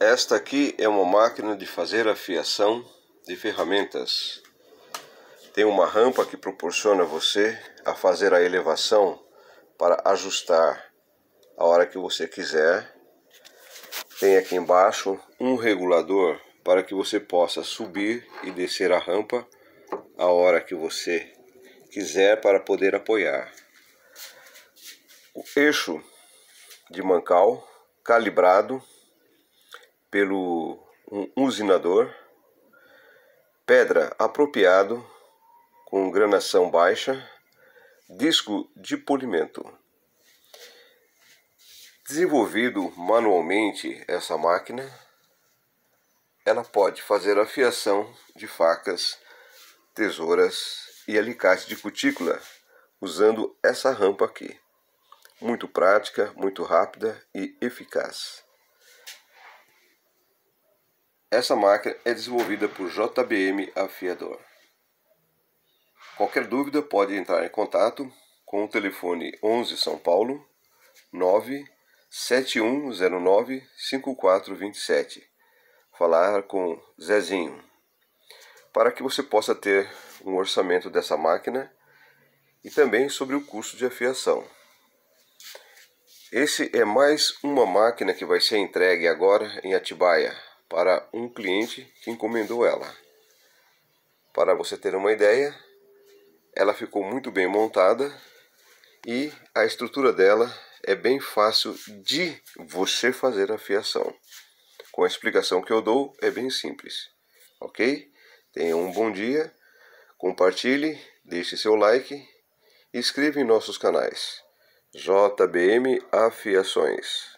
Esta aqui é uma máquina de fazer afiação de ferramentas. Tem uma rampa que proporciona você a fazer a elevação para ajustar a hora que você quiser. Tem aqui embaixo um regulador para que você possa subir e descer a rampa a hora que você quiser para poder apoiar. O eixo de mancal calibrado pelo um usinador, pedra apropriado com granação baixa, disco de polimento. Desenvolvido manualmente essa máquina, ela pode fazer a fiação de facas, tesouras e alicates de cutícula usando essa rampa aqui muito prática, muito rápida e eficaz. Essa máquina é desenvolvida por JBM Afiador. Qualquer dúvida pode entrar em contato com o telefone 11 São Paulo 97109 5427. Falar com Zezinho para que você possa ter um orçamento dessa máquina e também sobre o custo de afiação. Esse é mais uma máquina que vai ser entregue agora em Atibaia para um cliente que encomendou ela. Para você ter uma ideia, ela ficou muito bem montada e a estrutura dela é bem fácil de você fazer a fiação. Com a explicação que eu dou, é bem simples, ok? Tenha um bom dia, compartilhe, deixe seu like e inscreva em nossos canais. JBM Afiações